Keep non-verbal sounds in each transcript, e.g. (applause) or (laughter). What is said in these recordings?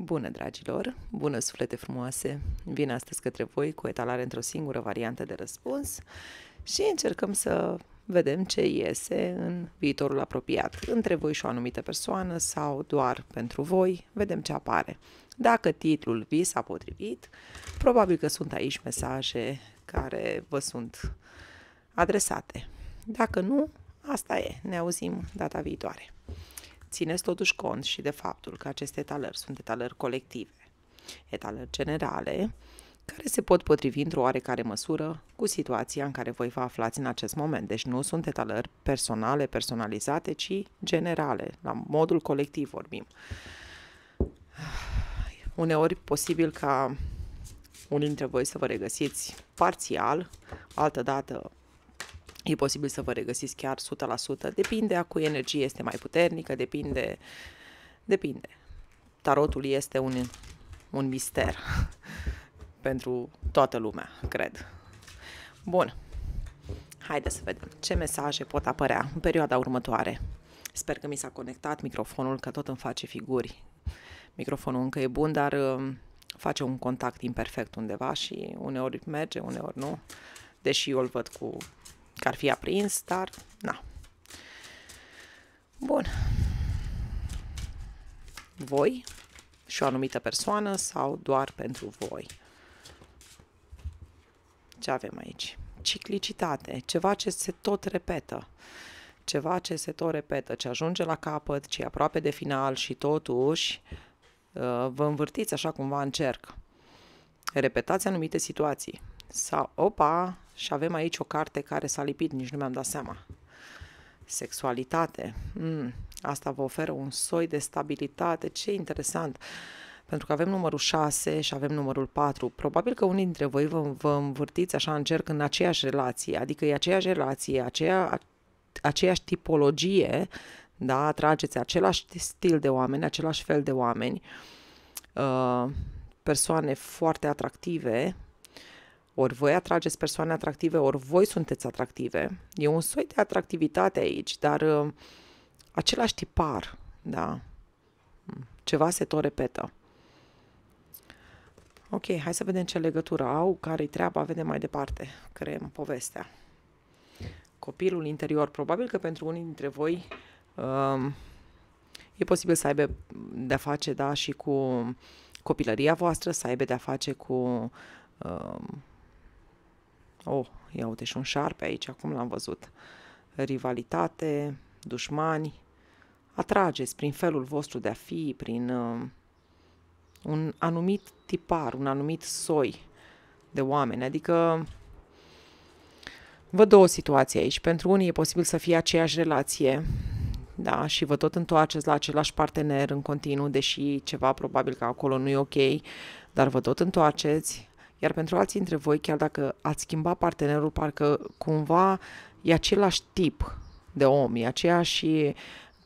Bună, dragilor! Bună, suflete frumoase! Vin astăzi către voi cu etalare într-o singură variantă de răspuns și încercăm să vedem ce iese în viitorul apropiat, între voi și o anumită persoană sau doar pentru voi, vedem ce apare. Dacă titlul vi s-a potrivit, probabil că sunt aici mesaje care vă sunt adresate. Dacă nu, asta e. Ne auzim data viitoare țineți totuși cont și de faptul că aceste etalări sunt etalări colective, etalări generale, care se pot potrivi într-o oarecare măsură cu situația în care voi vă aflați în acest moment. Deci nu sunt etalări personale, personalizate, ci generale, la modul colectiv vorbim. Uneori posibil ca unii dintre voi să vă regăsiți parțial, altă dată E posibil să vă regăsiți chiar 100%, depinde a cui energie este mai puternică, depinde, depinde. Tarotul este un, un mister (laughs) pentru toată lumea, cred. Bun, haideți să vedem ce mesaje pot apărea în perioada următoare. Sper că mi s-a conectat microfonul, că tot îmi face figuri. Microfonul încă e bun, dar um, face un contact imperfect undeva și uneori merge, uneori nu, deși eu îl văd cu că ar fi aprins, dar na. Bun. Voi și o anumită persoană sau doar pentru voi. Ce avem aici? Ciclicitate, ceva ce se tot repetă. Ceva ce se tot repetă, ce ajunge la capăt, ce e aproape de final și totuși uh, vă învârtiți așa cumva vă cerc. Repetați anumite situații. Sau, opa, și avem aici o carte care s-a lipit, nici nu mi-am dat seama. Sexualitate. Mm, asta vă oferă un soi de stabilitate. Ce interesant! Pentru că avem numărul 6 și avem numărul 4. Probabil că unii dintre voi vă, vă învârtiți așa în cerc în aceeași relație, adică e aceeași relație, aceea, aceeași tipologie, da? atrageți același stil de oameni, același fel de oameni, uh, persoane foarte atractive, ori voi atrageți persoane atractive, ori voi sunteți atractive. E un soi de atractivitate aici, dar uh, același tipar, da. Mm, ceva se tot repetă. Ok, hai să vedem ce legătură au, care-i treaba, vedem mai departe, creăm povestea. Copilul interior, probabil că pentru unii dintre voi um, e posibil să aibă de-a face, da, și cu copilăria voastră, să aibă de-a face cu um, Oh, ia uite și un șarpe aici, acum l-am văzut. Rivalitate, dușmani, atrageți prin felul vostru de a fi, prin uh, un anumit tipar, un anumit soi de oameni. Adică văd două situații aici. Pentru unii e posibil să fie aceeași relație, da, și vă tot întoarceți la același partener în continuu, deși ceva probabil că acolo nu e ok, dar vă tot întoarceți iar pentru alții dintre voi, chiar dacă ați schimba partenerul, parcă cumva e același tip de om, e aceeași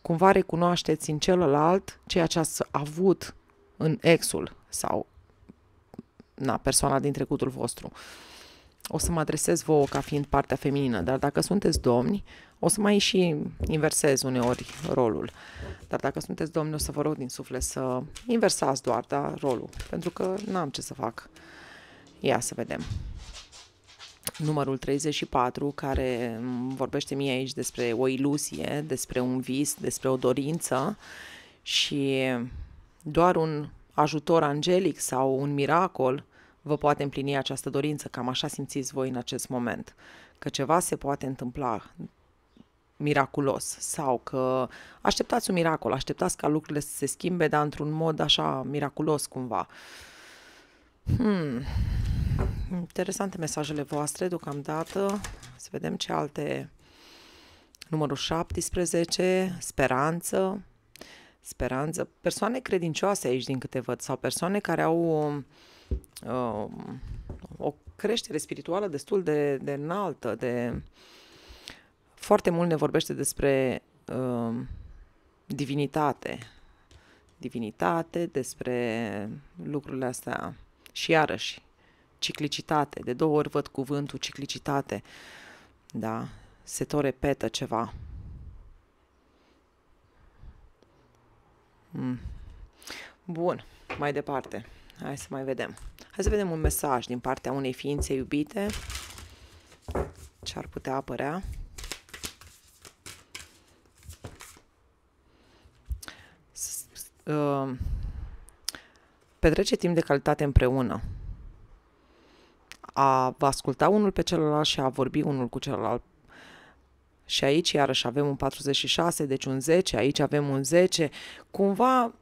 cumva recunoașteți în celălalt ceea ce ați avut în exul sau na, persoana din trecutul vostru. O să mă adresez vouă ca fiind partea feminină, dar dacă sunteți domni, o să mai și inversez uneori rolul. Dar dacă sunteți domni, o să vă rog din suflet să inversați doar da, rolul, pentru că n-am ce să fac. Ia să vedem. Numărul 34, care mm, vorbește mie aici despre o iluzie, despre un vis, despre o dorință și doar un ajutor angelic sau un miracol vă poate împlini această dorință. Cam așa simțiți voi în acest moment, că ceva se poate întâmpla miraculos sau că așteptați un miracol, așteptați ca lucrurile să se schimbe, dar într-un mod așa miraculos cumva. Hmm. Interesante mesajele voastre deocamdată. Să vedem ce alte... Numărul 17, speranță. Speranță. Persoane credincioase aici din câte văd sau persoane care au uh, o creștere spirituală destul de, de înaltă, de... Foarte mult ne vorbește despre uh, divinitate, divinitate, despre lucrurile astea și iarăși ciclicitate. De două ori văd cuvântul ciclicitate. Da? Se tot repetă ceva. Hmm. Bun, mai departe. Hai să mai vedem. Hai să vedem un mesaj din partea unei ființe iubite. Ce ar putea apărea? uh, petrece timp de calitate împreună a vă asculta unul pe celălalt și a vorbi unul cu celălalt. Și aici iarăși avem un 46, deci un 10, aici avem un 10. Cumva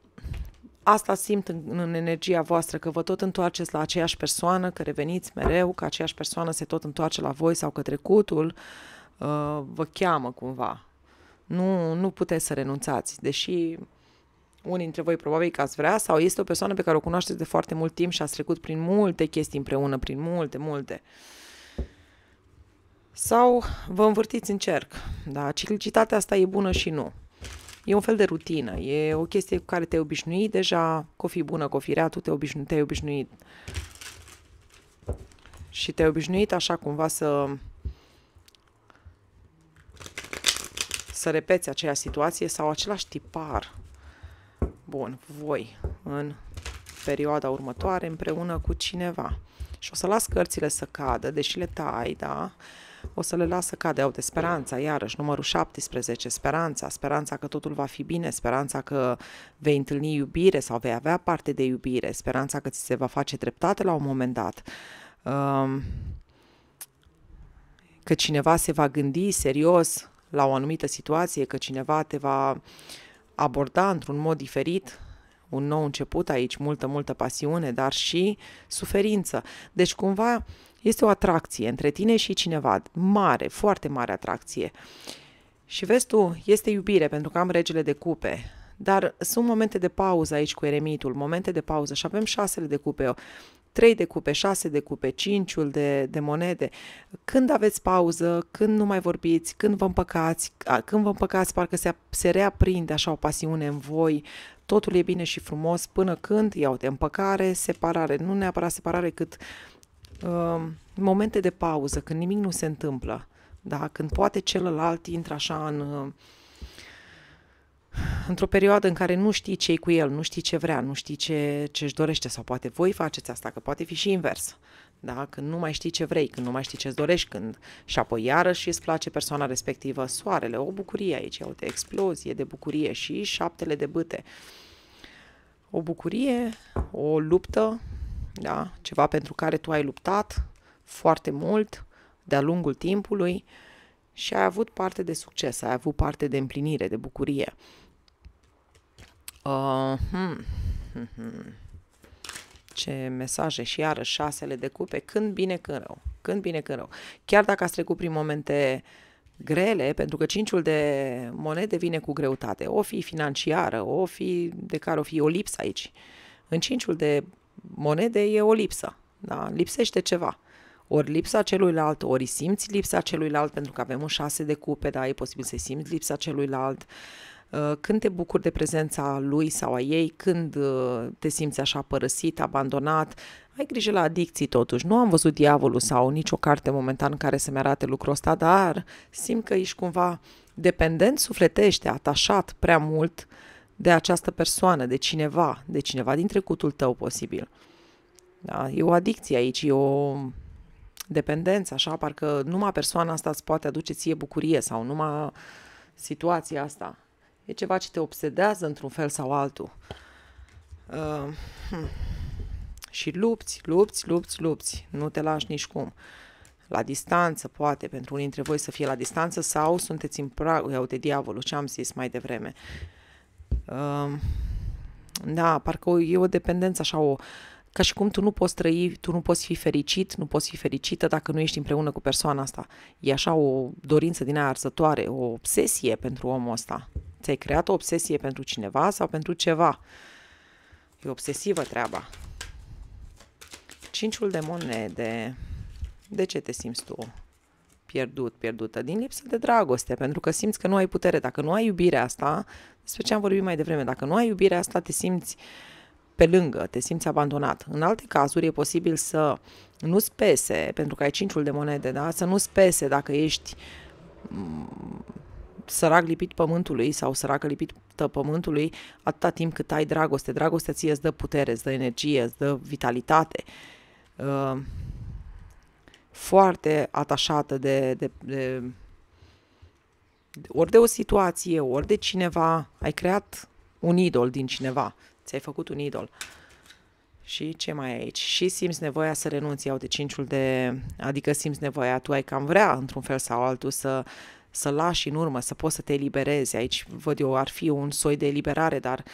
asta simt în, în energia voastră, că vă tot întoarceți la aceeași persoană, că reveniți mereu, că aceeași persoană se tot întoarce la voi sau că trecutul uh, vă cheamă cumva. Nu, nu puteți să renunțați, deși unii dintre voi probabil că ați vrea, sau este o persoană pe care o cunoașteți de foarte mult timp și ați trecut prin multe chestii împreună, prin multe, multe. Sau vă învârtiți în cerc. Da, ciclicitatea asta e bună și nu. E un fel de rutină, e o chestie cu care te-ai obișnuit deja, că o fi bună, că o fi rea, tu te-ai obișnuit, te obișnuit. Și te-ai obișnuit așa cumva să să repeți aceeași situație sau același tipar Bun, voi, în perioada următoare, împreună cu cineva. Și o să las cărțile să cadă, deși le tai, da? O să le las să cadă. Au de speranța, iarăși, numărul 17, speranța, speranța că totul va fi bine, speranța că vei întâlni iubire sau vei avea parte de iubire, speranța că ți se va face dreptate la un moment dat. Um, că cineva se va gândi serios la o anumită situație, că cineva te va uh, aborda într-un mod diferit un nou început aici, multă, multă pasiune, dar și suferință. Deci cumva este o atracție între tine și cineva, mare, foarte mare atracție. Și vezi tu, este iubire, pentru că am regele de cupe, dar sunt momente de pauză aici cu eremitul, momente de pauză și avem șasele de cupe. 3 de cupe, 6 de cupe, 5 de, de monede, când aveți pauză, când nu mai vorbiți, când vă împăcați, când vă împăcați parcă se, se reaprinde așa o pasiune în voi, totul e bine și frumos până când, iau de împăcare, separare, nu neapărat separare, cât uh, momente de pauză, când nimic nu se întâmplă, da? când poate celălalt intră așa în... Uh, într-o perioadă în care nu știi ce cu el, nu știi ce vrea, nu știi ce își dorește sau poate voi faceți asta, că poate fi și invers. Da? Când nu mai știi ce vrei, când nu mai știi ce-ți dorești, când și apoi iarăși îți place persoana respectivă, soarele, o bucurie aici, o explozie de bucurie și șaptele de bâte. O bucurie, o luptă, da? ceva pentru care tu ai luptat foarte mult de-a lungul timpului și ai avut parte de succes, ai avut parte de împlinire, de bucurie. Uh, hmm, hmm, hmm. Ce mesaje și iarăși șasele de cupe, când bine, când rău. Când bine, când rău. Chiar dacă ați trecut prin momente grele, pentru că cinciul de monede vine cu greutate. O fi financiară, o fi de care o fi o lipsă aici. În cinciul de monede e o lipsă. Da? Lipsește ceva ori lipsa celuilalt, ori simți lipsa celuilalt, pentru că avem un șase de cupe, da, e posibil să simți lipsa celuilalt. Uh, când te bucuri de prezența lui sau a ei, când uh, te simți așa părăsit, abandonat, ai grijă la adicții totuși. Nu am văzut diavolul sau nicio carte momentan care să-mi arate lucrul ăsta, dar simt că ești cumva dependent sufletește, atașat prea mult de această persoană, de cineva, de cineva din trecutul tău posibil. Da, e o adicție aici, e o dependență, așa, parcă numai persoana asta îți poate aduce ție bucurie sau numai situația asta. E ceva ce te obsedează într-un fel sau altul. Uh, hm. Și lupți, lupți, lupți, lupți. Nu te lași nici cum. La distanță, poate, pentru unii dintre voi să fie la distanță sau sunteți în prag. Iau de diavolul, ce am zis mai devreme. Uh, da, parcă e o dependență, așa o ca și cum tu nu poți trăi, tu nu poți fi fericit, nu poți fi fericită dacă nu ești împreună cu persoana asta. E așa o dorință din aia arzătoare, o obsesie pentru omul ăsta. Ți-ai creat o obsesie pentru cineva sau pentru ceva. E obsesivă treaba. Cinciul de monede. De ce te simți tu pierdut, pierdută? Din lipsă de dragoste, pentru că simți că nu ai putere. Dacă nu ai iubirea asta, despre ce am vorbit mai devreme, dacă nu ai iubirea asta, te simți pe lângă, te simți abandonat. În alte cazuri e posibil să nu spese pentru că ai cinciul de monede, da? să nu spese dacă ești sărac lipit pământului sau săracă lipită pământului atâta timp cât ai dragoste. Dragostea ție îți dă putere, îți dă energie, îți dă vitalitate. Uh, foarte atașată de, de, de ori de o situație, ori de cineva, ai creat un idol din cineva, ți-ai făcut un idol. Și ce mai ai aici? Și simți nevoia să renunți, iau de cinciul de... Adică simți nevoia, tu ai cam vrea, într-un fel sau altul, să uh, să lași în urmă, să poți să te eliberezi. Aici văd eu ar fi un soi de eliberare, dar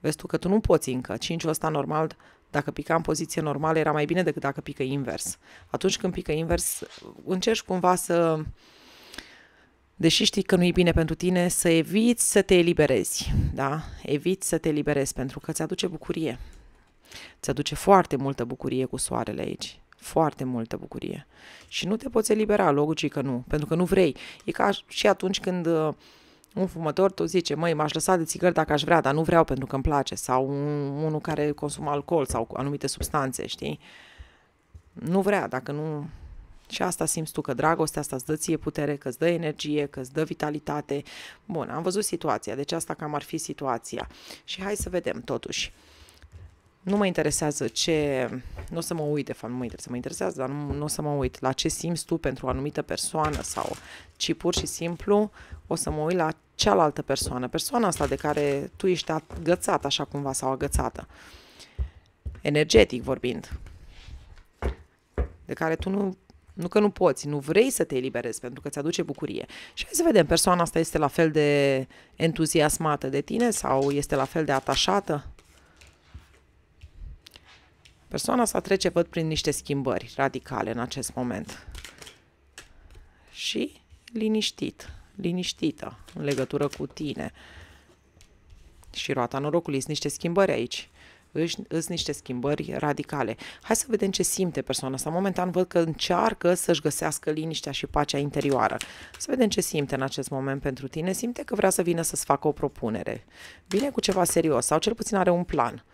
vezi tu că tu nu poți încă. Cinciul ăsta normal, dacă pica în poziție normală, era mai bine decât dacă pică invers. Atunci când pică invers, încerci cumva să, deși știi că nu e bine pentru tine, să eviți să te eliberezi, da? Eviți să te eliberezi pentru că ți aduce bucurie. Ți aduce foarte multă bucurie cu soarele aici foarte multă bucurie. Și nu te poți elibera, logicii că nu, pentru că nu vrei. E ca și atunci când uh, un fumător tot zice, măi, m-aș lăsa de țigări dacă aș vrea, dar nu vreau pentru că îmi place. Sau un, unul care consumă alcool sau anumite substanțe, știi? Nu vrea, dacă nu... Și asta simți tu, că dragostea asta îți dă ție putere, că îți dă energie, că îți dă vitalitate. Bun, am văzut situația, deci asta cam ar fi situația. Și hai să vedem totuși. Uh, nu mă interesează ce, nu o să mă uit, de fapt nu mă interesează, mă interesează, dar nu, nu o să mă uit la ce simți tu pentru o anumită persoană sau, ci pur și simplu o să mă uit la cealaltă persoană, persoana asta de care tu ești agățat așa cumva sau agățată, energetic vorbind, de care tu nu, nu că nu poți, nu vrei să te eliberezi pentru că ți-aduce bucurie. Și hai să vedem, persoana asta este la fel de entuziasmată de tine sau este la fel de atașată? Persoana asta trece, văd, prin niște schimbări radicale în acest moment. Și liniștit, liniștită în legătură cu tine. Și roata norocului, sunt niște schimbări aici îți niște schimbări radicale. Hai să vedem ce simte persoana asta. Momentan văd că încearcă să-și găsească liniștea și pacea interioară. Să vedem ce simte în acest moment pentru tine. Simte că vrea să vină să-ți facă o propunere. Vine cu ceva serios sau cel puțin are un plan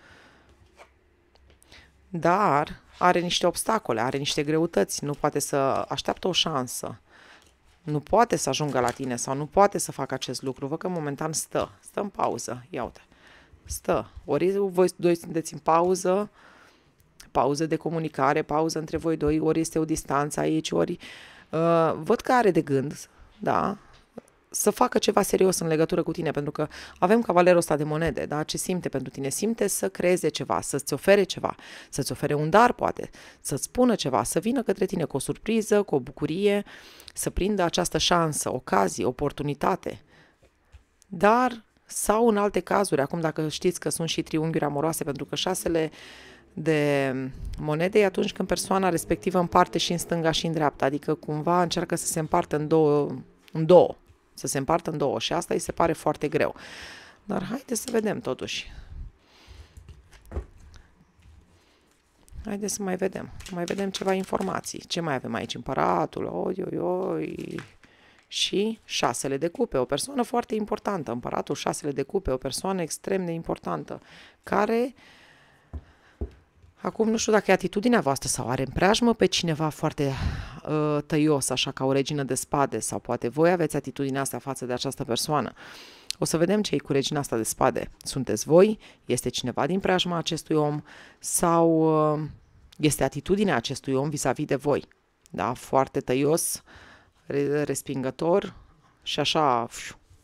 dar are niște obstacole, are niște greutăți, nu poate să așteaptă o șansă, nu poate să ajungă la tine sau nu poate să facă acest lucru. Văd că momentan stă, stă în pauză, ia uite, stă. Ori voi doi sunteți în pauză, pauză de comunicare, pauză între voi doi, ori este o distanță aici, ori... Uh, văd că are de gând, da, să facă ceva serios în legătură cu tine, pentru că avem cavalerul ăsta de monede, da? Ce simte pentru tine? Simte să creeze ceva, să-ți ofere ceva, să-ți ofere un dar, poate, să-ți spună ceva, să vină către tine cu o surpriză, cu o bucurie, să prindă această șansă, ocazie, oportunitate. Dar, sau în alte cazuri, acum dacă știți că sunt și triunghiuri amoroase, pentru că șasele de monede atunci când persoana respectivă împarte și în stânga și în dreapta, adică cumva încearcă să se împartă în două, în două, să se împartă în două și asta îi se pare foarte greu. Dar haideți să vedem totuși. Haideți să mai vedem. Mai vedem ceva informații. Ce mai avem aici? Împăratul, oi, oi, oi. Și șasele de cupe, o persoană foarte importantă. Împăratul șasele de cupe, o persoană extrem de importantă, care uh, Acum nu știu dacă e atitudinea voastră sau are în preajmă pe cineva foarte uh, tăios, așa ca o regină de spade, sau poate voi aveți atitudinea asta față de această persoană. O să vedem ce e cu regina asta de spade. Sunteți voi? Este cineva din preajma acestui om? Sau uh, este atitudinea acestui om vis-a-vis -vis de voi? Da, foarte tăios, re respingător și așa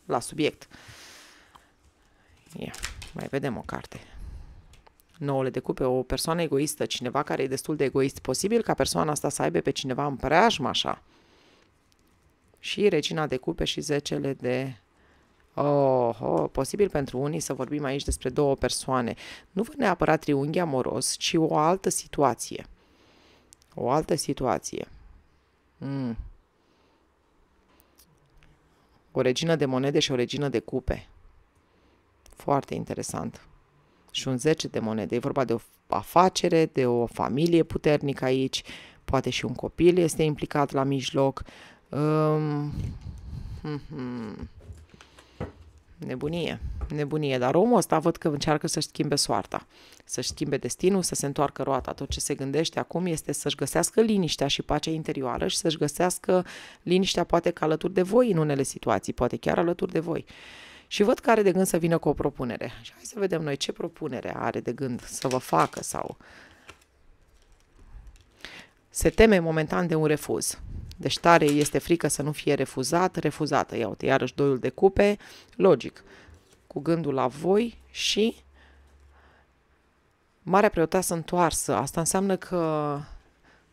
la subiect. Ia, mai vedem o carte nouăle le decupe o persoană egoistă, cineva care e destul de egoist, posibil ca persoana asta să aibă pe cineva în preajmă, așa. Și regina de cupe și zecele de Oh, oh, posibil pentru unii să vorbim aici despre două persoane. Nu vă neapărat triunghi amoros, ci o altă situație. O altă situație. Mm. O regină de monede și o regină de cupe. Foarte interesant și un 10 de monede. E vorba de o afacere, de o familie puternică aici, poate și un copil este implicat la mijloc. Um, nebunie, nebunie. Dar omul ăsta văd că încearcă să-și schimbe soarta, să-și schimbe destinul, să se întoarcă roata. Tot ce se gândește acum este să-și găsească liniștea și pacea interioară și să-și găsească liniștea poate că alături de voi în unele situații, poate chiar alături de voi. Uh, și văd că are de gând să vină cu o propunere. Și hai să vedem noi ce propunere are de gând să vă facă sau se teme momentan de un refuz. Deci tare este frică să nu fie refuzat, refuzată. Ia uite, iarăși doiul de cupe, logic, cu gândul la voi și Marea preoteasă întoarsă. Asta înseamnă că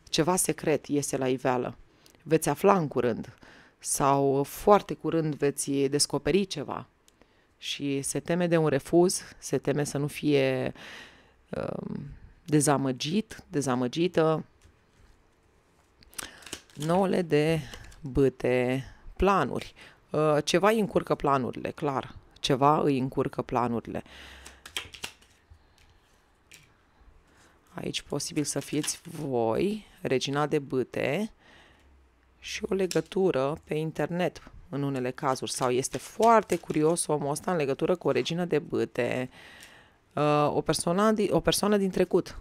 ceva secret iese la iveală. Veți afla în curând sau foarte curând veți descoperi ceva și se teme de un refuz, se teme să nu fie um, dezamăgit, dezamăgită. Nouăle de băte, planuri. Uh, ceva îi încurcă planurile, clar. Ceva îi încurcă planurile. Aici posibil să fiți voi, regina de băte și o legătură pe internet în unele cazuri sau este foarte curios omul ăsta în legătură cu o regină de băte, uh, o persoană, o persoană din trecut.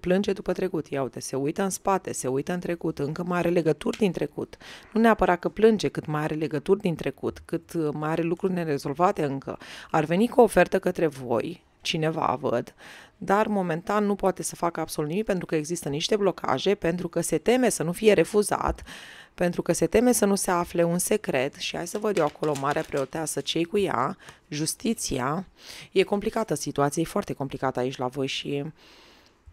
Plânge după trecut, ia uite, se uită în spate, se uită în trecut, încă mai are legături din trecut. Nu neapărat că plânge, cât mai are legături din trecut, cât uh, mai are lucruri nerezolvate încă. Ar veni cu o ofertă către voi, cineva văd, dar momentan nu poate să facă absolut nimic pentru că există niște blocaje, pentru că se teme să nu fie refuzat, uh, pentru că se teme să nu se afle un secret și hai să văd eu acolo mare preoteasă cei cu ea, justiția. E complicată situația, e foarte complicată aici la voi și e,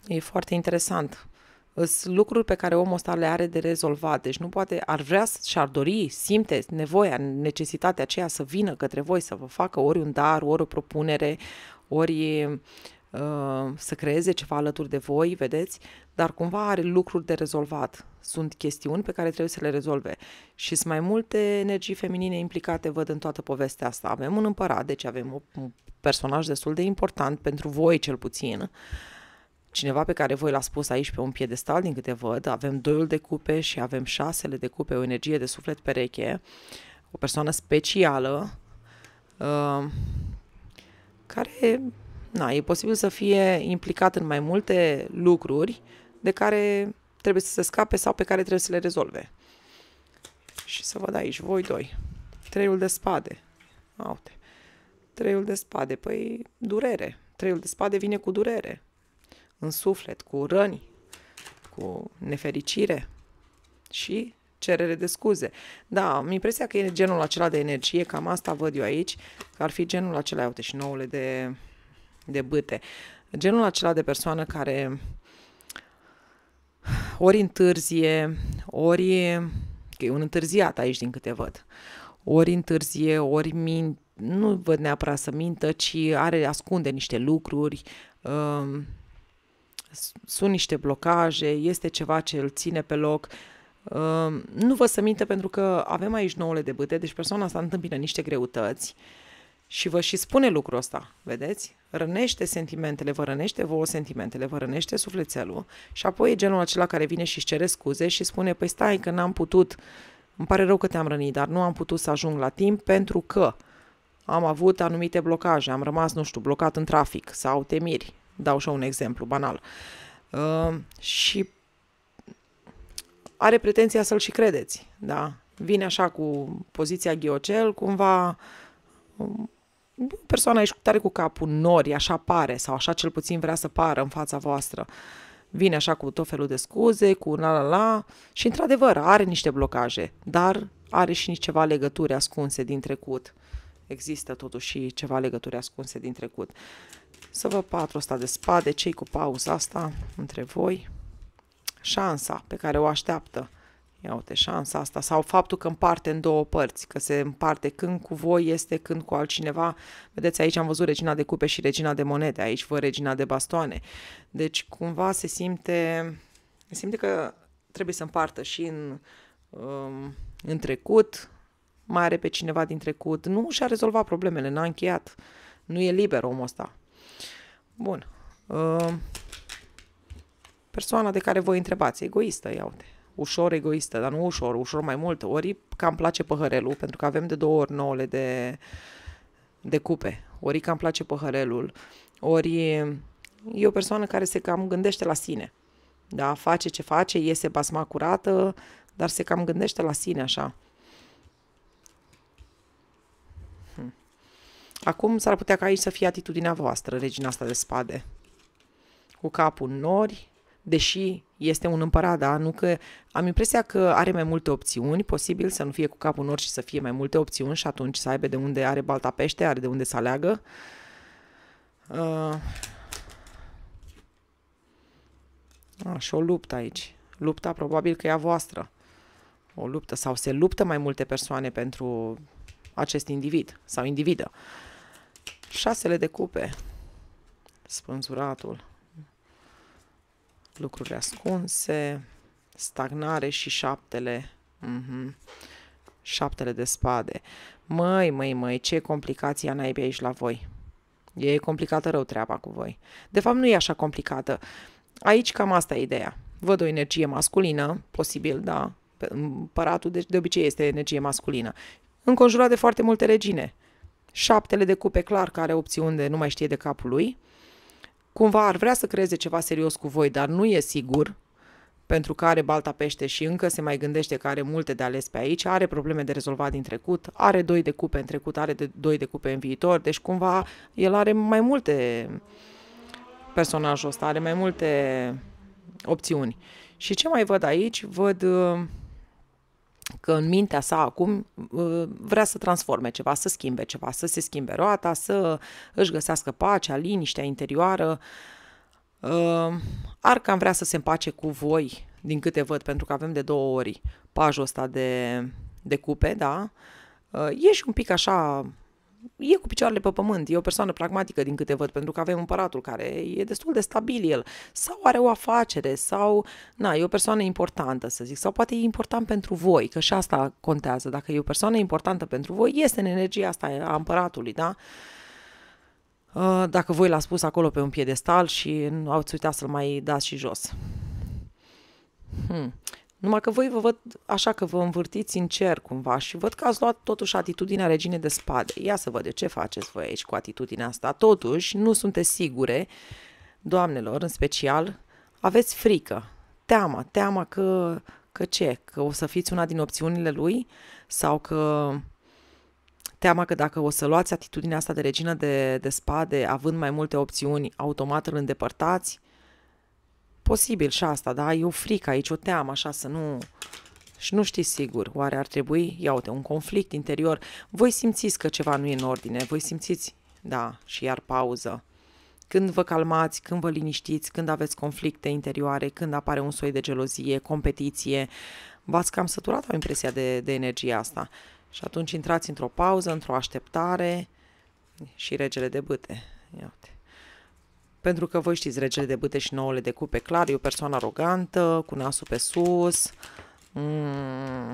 e foarte interesant. Sunt lucruri pe care omul ăsta le are de rezolvat, deci nu poate, ar vrea și ar dori, simte nevoia, necesitatea aceea să vină către voi, să vă facă ori un dar, ori o propunere, ori uh, să creeze ceva alături de voi, vedeți, dar cumva are lucruri de rezolvat sunt chestiuni pe care trebuie să le rezolve. Și sunt mai multe energii feminine implicate, văd în toată povestea asta. Avem un împărat, deci avem un personaj destul de important pentru voi cel puțin. Cineva pe care voi l-a spus aici pe un piedestal, din câte văd, avem doiul de cupe și avem șasele de cupe, o energie de suflet pereche, o persoană specială, uh, care na, e posibil să fie implicat în mai multe lucruri de care trebuie să se scape sau pe care trebuie să le rezolve. Și să văd aici, voi doi. Treiul de spade. Aute. Treiul de spade, păi durere. Treiul de spade vine cu durere. În suflet, cu răni, cu nefericire și cerere de scuze. Da, am impresia că e genul acela de energie, cam asta văd eu aici, că ar fi genul acela, uite și nouăle de, de bâte. Genul acela de persoană care ori întârzie, ori că e un întârziat aici din câte văd, ori întârzie, ori mint, nu văd neapărat să mintă, ci are, ascunde niște lucruri, um, sunt niște blocaje, este ceva ce îl ține pe loc. Um, nu vă să minte pentru că avem aici nouăle de bâte, deci persoana asta întâmpină niște greutăți. Uh, și vă și spune lucrul ăsta, vedeți? Rănește sentimentele, vă rănește vouă sentimentele, vă rănește sufletelul și apoi e genul acela care vine și își cere scuze și spune, păi stai că n-am putut, îmi pare rău că te-am rănit, dar nu am putut să ajung la timp pentru că am avut anumite blocaje, am rămas, nu știu, blocat în trafic sau temiri, dau și un exemplu banal. Uh, și are pretenția să-l și credeți, da? Vine așa cu poziția ghiocel, cumva persoana ești tare cu capul, nori, așa pare, sau așa cel puțin vrea să pară în fața voastră. Vine așa cu tot felul de scuze, cu la la la și într-adevăr are niște blocaje, dar are și niște ceva legături ascunse din trecut. Există totuși ceva legături ascunse din trecut. Să vă patru asta de spade, cei cu pauza asta între voi. Șansa pe care o așteaptă Ia uite, șansa asta. Sau faptul că împarte în două părți, că se împarte când cu voi este când cu altcineva. Vedeți, aici am văzut regina de cupe și regina de monede, aici vă regina de bastoane. Deci cumva se simte, se simte că trebuie să împartă și în, um, în trecut, mai are pe cineva din trecut, nu și-a rezolvat problemele, n-a încheiat, nu e liber omul ăsta. Bun. Um, persoana de care voi întrebați, egoistă, iau te ușor egoistă, dar nu ușor, ușor mai mult. Ori cam place păhărelul, pentru că avem de două ori nouăle de, de cupe. Ori cam place păhărelul, ori e o persoană care se cam gândește la sine. Da, face ce face, iese basma curată, dar se cam gândește la sine așa. Hm. Acum s-ar putea ca aici să fie atitudinea voastră, regina asta de spade. Cu capul în nori, deși este un împărat, da? nu că am impresia că are mai multe opțiuni, posibil să nu fie cu capul nor și să fie mai multe opțiuni și atunci să aibă de unde are balta pește, are de unde să aleagă. Uh, a, și o luptă aici. Lupta probabil că e a voastră. O luptă sau se luptă mai multe persoane pentru acest individ sau individă. Șasele de cupe. Spânzuratul lucruri ascunse, stagnare și șaptele. Mm-hmm. Șaptele de spade. Măi, măi, măi, ce complicație a naibii aici la voi. E complicată rău treaba cu voi. De fapt, nu e așa complicată. Aici cam asta e ideea. Văd o energie masculină, posibil, da. Împăratul de, deci de obicei este energie masculină. Înconjurat de foarte multe regine. Șaptele de cupe clar care are opțiuni de nu mai știe de capul lui – cumva ar vrea să creeze ceva serios cu voi, dar nu e sigur, pentru că are balta pește și încă se mai gândește că are multe de ales pe aici, are probleme de rezolvat din trecut, are doi de cupe în trecut, are de doi de cupe în viitor, deci cumva el are mai multe personajul ăsta, are mai multe opțiuni. Și ce mai văd aici? Văd uh, că în mintea sa acum uh, vrea să transforme ceva, să schimbe ceva, să se schimbe roata, să își găsească pacea, liniștea interioară. Uh, ar cam vrea să se împace cu voi, din câte văd, pentru că avem de două ori pajul ăsta de, de cupe, da? Uh, e și un pic așa e cu picioarele pe pământ, e o persoană pragmatică din câte văd, pentru că avem împăratul care e destul de stabil el, sau are o afacere, sau na, e o persoană importantă, să zic, sau poate e important pentru voi, că și asta contează. Dacă e o persoană importantă pentru voi, este în energia asta a împăratului, da? Uh, dacă voi l-ați pus acolo pe un piedestal și nu ați uitat să-l mai dați și jos. Hmm. Numai că voi vă văd așa că vă învârtiți în cer cumva și văd că ați luat totuși atitudinea regine de spade. Ia să văd de ce faceți voi aici cu atitudinea asta. Totuși, nu sunteți sigure, doamnelor în special, aveți frică, teama, teama că, că ce? Că o să fiți una din opțiunile lui? Sau că teama că dacă o să luați atitudinea asta de regină de, de spade, având mai multe opțiuni, automat îl îndepărtați? posibil și asta, da? E o frică aici, o teamă, așa, să nu... Și nu știi sigur, oare ar trebui, ia uite, un conflict interior. Voi simțiți că ceva nu e în ordine, voi simțiți, da, și iar pauză. Când vă calmați, când vă liniștiți, când aveți conflicte interioare, când apare un soi de gelozie, competiție, v-ați cam săturat, am impresia de, de energia asta. Și atunci intrați într-o pauză, într-o așteptare și regele de bâte. Ia uite. Pentru că voi știți, regele de bâte și nouăle de cupe, clar, e o persoană arogantă, cu nasul pe sus. Mm,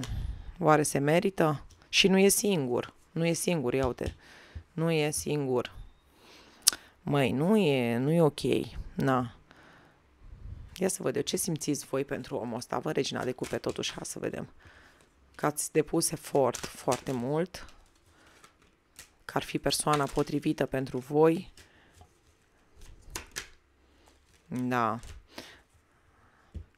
oare se merită? Și nu e singur. Nu e singur, ia uite. Nu e singur. Măi, nu e, nu e ok. Na. Ia să văd eu ce simțiți voi pentru omul ăsta. Vă, regina de cupe, totuși, ha să vedem. Că ați depus efort foarte mult. Că ar fi persoana potrivită pentru voi da.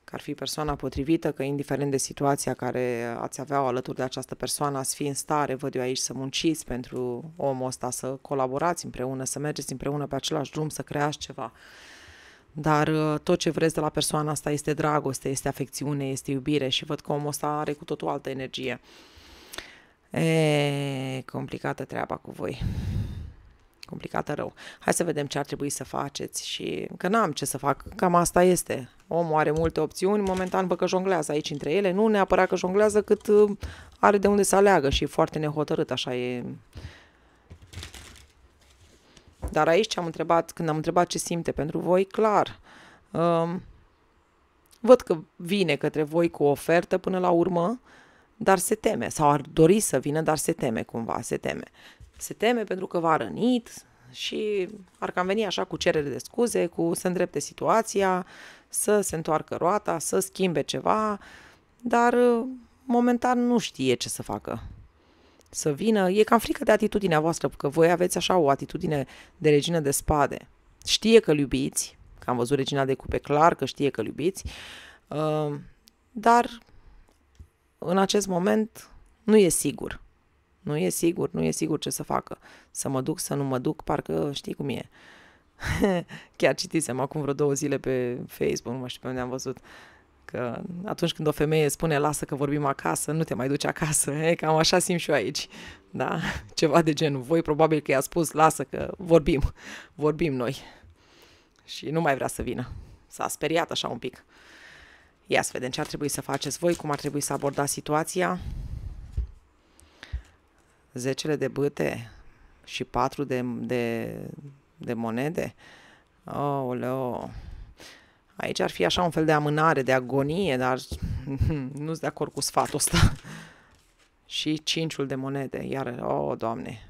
Că ar fi persoana potrivită, că indiferent de situația care ați avea alături de această persoană, ați fi în stare, văd eu aici, să munciți pentru omul ăsta, să colaborați împreună, să mergeți împreună pe același drum, să creați ceva dar uh, tot ce vreți de la persoana asta este dragoste, este afecțiune, este iubire și văd că omul ăsta are cu totul altă energie. E complicată treaba cu voi complicată rău. Hai să vedem ce ar trebui să faceți și că n-am ce să fac, cam asta este. Omul are multe opțiuni, momentan bă că jonglează aici între ele, nu neapărat că jonglează, cât uh, are de unde să aleagă și e foarte nehotărât, așa e. Dar aici am întrebat, când am întrebat ce simte pentru voi, clar, um, văd că vine către voi cu o ofertă până la urmă, dar se teme, sau ar dori să vină, dar se teme cumva, se teme se teme pentru că va rănit și ar cam veni așa cu cerere de scuze, cu să îndrepte situația, să se întoarcă roata, să schimbe ceva, dar uh, momentan nu știe ce să facă. Să vină, e cam frică de atitudinea voastră, că voi aveți așa o atitudine de regină de spade. Știe că iubiți, că am văzut regina de cupe clar că știe că iubiți, uh, dar în acest moment nu e sigur. Nu e sigur, nu e sigur ce să facă. Să mă duc, să nu mă duc, parcă știi cum e. (laughs) Chiar citisem acum vreo două zile pe Facebook, nu mai știu pe unde am văzut, că atunci când o femeie spune lasă că vorbim acasă, nu te mai duci acasă, e, cam așa simt și eu aici. Da? (laughs) Ceva de genul. Voi probabil că i-a spus lasă că vorbim, vorbim noi. Și nu mai vrea să vină. S-a speriat așa un pic. Ia să vedem ce ar trebui să faceți voi, cum ar trebui să abordați situația zecele de băte și patru de, de, de monede. Oh, Aici ar fi așa un fel de amânare, de agonie, dar (laughs) nu sunt de acord cu sfatul ăsta. și cinciul de monede, iar, oh, doamne.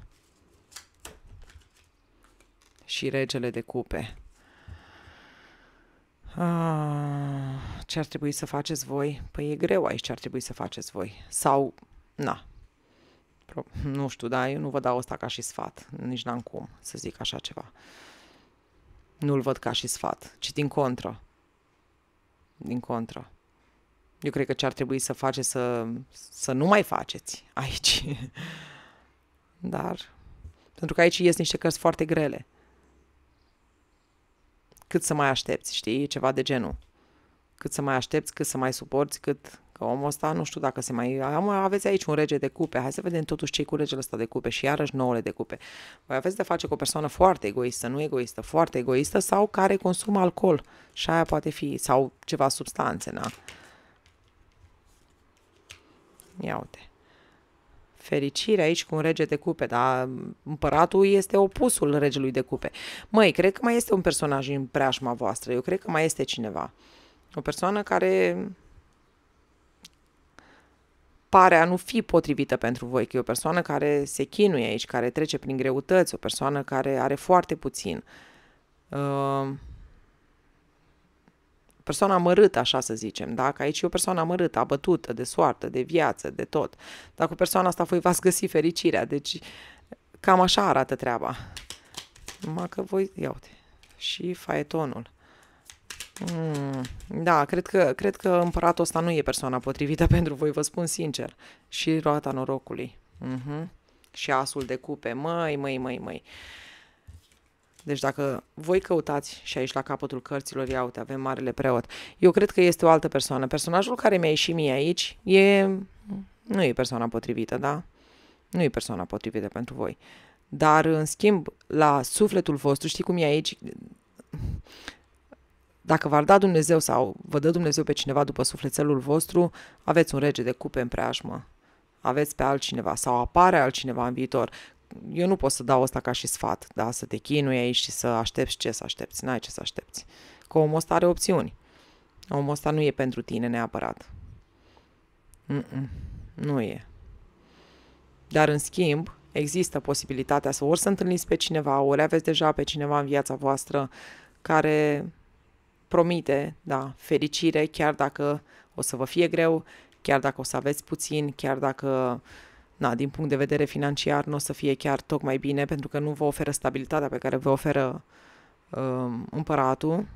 Și regele de cupe. Ah, ce ar trebui să faceți voi? Păi e greu aici ce ar trebui să faceți voi. Sau, na, nu știu, dar eu nu vă dau asta ca și sfat. Nici n-am cum să zic așa ceva. Nu-l văd ca și sfat, ci din contră. Din contră. Eu cred că ce ar trebui să face să, să nu mai faceți aici. (laughs) Dar, pentru că aici ies niște cărți foarte grele. Cât să mai aștepți, știi? Ceva de genul. Cât să mai aștepți, cât să mai suporți, cât Că omul ăsta, nu știu dacă se mai... Am, aveți aici un rege de cupe, hai să vedem totuși ce cu regele ăsta de cupe și iarăși nouăle de cupe. Voi aveți de face cu o persoană foarte egoistă, nu egoistă, foarte egoistă sau care consumă alcool și aia poate fi, sau ceva substanțe, na. Ia uite fericire aici cu un rege de cupe, dar împăratul este opusul regelui de cupe. Măi, cred că mai este un personaj în preajma voastră, eu cred că mai este cineva. O persoană care pare a nu fi potrivită pentru voi, că e o persoană care se chinuie aici, care trece prin greutăți, o persoană care are foarte puțin. Uh, persoană amărâtă, așa să zicem, da? Că aici e o persoană amărâtă, abătută de soartă, de viață, de tot. Dar cu persoana asta voi v-ați găsi fericirea, deci cam așa arată treaba. Numai că voi, ia uite, și faetonul. Mm, da, cred că, cred că împăratul ăsta nu e persoana potrivită (laughs) pentru voi, vă spun sincer. Și roata norocului. Mm-hmm. Și asul de cupe. Măi, măi, măi, măi. Deci dacă voi căutați și aici la capătul cărților, ia uite, avem Marele Preot. Eu cred că este o altă persoană. Personajul care mi-a ieșit mie aici e... nu e persoana potrivită, da? Nu e persoana potrivită pentru voi. Dar, în schimb, la sufletul vostru, știi cum e aici? Dacă v-ar da Dumnezeu sau vă dă Dumnezeu pe cineva după sufletelul vostru, aveți un rege de cupe în preajmă. Aveți pe altcineva sau apare altcineva în viitor. Eu nu pot să dau asta ca și sfat, da? să te chinui aici și să aștepți ce să aștepți, n-ai ce să aștepți. Că omul ăsta are opțiuni. Omul ăsta nu e pentru tine neapărat. Mm-mm, nu e. Dar în schimb, există posibilitatea să ori să întâlniți pe cineva, ori aveți deja pe cineva în viața voastră care promite, da, fericire, chiar dacă o să vă fie greu, chiar dacă o să aveți puțin, chiar dacă, na, din punct de vedere financiar nu o să fie chiar tocmai bine, pentru că nu vă oferă stabilitatea pe care vă oferă uh, împăratul,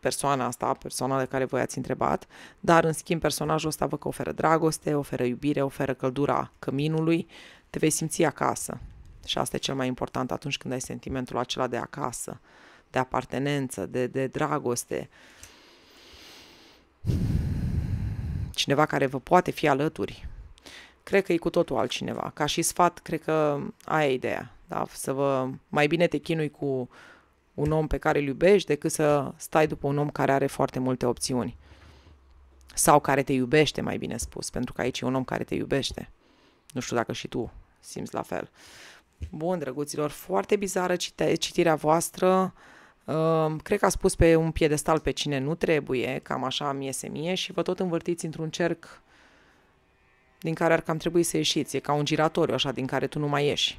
persoana asta, persoana de care voi ați întrebat, dar în schimb personajul ăsta vă oferă dragoste, oferă iubire, oferă căldura căminului, te vei simți acasă. Și asta e cel mai important atunci când ai sentimentul acela de acasă de apartenență, de, de dragoste. Cineva care vă poate fi alături. Cred că e cu totul altcineva. Ca și sfat, cred că ai e ideea. Da? Să vă mai bine te chinui cu un om pe care îl iubești decât să stai după un om care are foarte multe opțiuni. Sau care te iubește, mai bine spus, pentru că aici e un om care te iubește. Nu știu dacă și tu simți la fel. Bun, drăguților, foarte bizară citirea voastră cred că a spus pe un piedestal pe cine nu trebuie, cam așa mi iese mie, și vă tot învârtiți într-un cerc din care ar cam trebui să ieșiți. E ca un giratoriu așa din care tu nu mai ieși.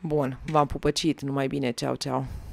Bun, v-am pupăcit, numai bine, ceau, ceau.